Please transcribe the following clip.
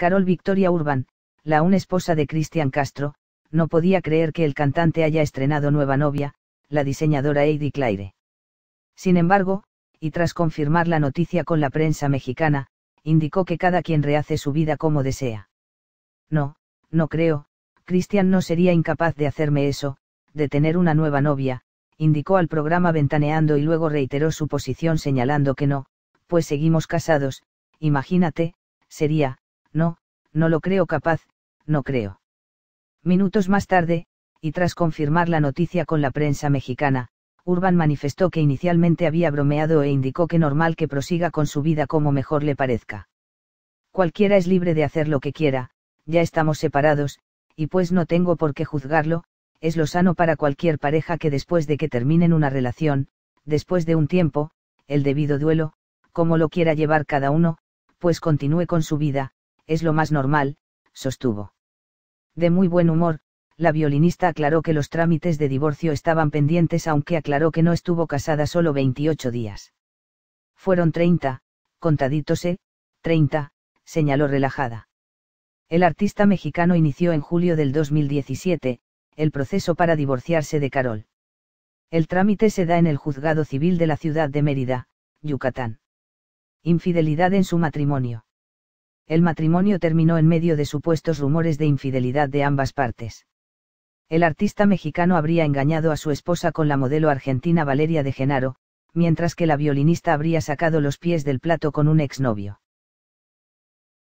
Carol Victoria Urban, la aún esposa de Cristian Castro, no podía creer que el cantante haya estrenado nueva novia, la diseñadora Heidi Claire. Sin embargo, y tras confirmar la noticia con la prensa mexicana, indicó que cada quien rehace su vida como desea. No, no creo, Cristian no sería incapaz de hacerme eso, de tener una nueva novia, indicó al programa Ventaneando y luego reiteró su posición señalando que no, pues seguimos casados, imagínate, sería, no, no lo creo capaz, no creo. Minutos más tarde, y tras confirmar la noticia con la prensa mexicana, Urban manifestó que inicialmente había bromeado e indicó que normal que prosiga con su vida como mejor le parezca. Cualquiera es libre de hacer lo que quiera, ya estamos separados, y pues no tengo por qué juzgarlo, es lo sano para cualquier pareja que después de que terminen una relación, después de un tiempo, el debido duelo, como lo quiera llevar cada uno, pues continúe con su vida, es lo más normal, sostuvo. De muy buen humor, la violinista aclaró que los trámites de divorcio estaban pendientes aunque aclaró que no estuvo casada solo 28 días. Fueron 30, contaditose, 30, señaló relajada. El artista mexicano inició en julio del 2017, el proceso para divorciarse de Carol. El trámite se da en el juzgado civil de la ciudad de Mérida, Yucatán. Infidelidad en su matrimonio el matrimonio terminó en medio de supuestos rumores de infidelidad de ambas partes. El artista mexicano habría engañado a su esposa con la modelo argentina Valeria de Genaro, mientras que la violinista habría sacado los pies del plato con un exnovio.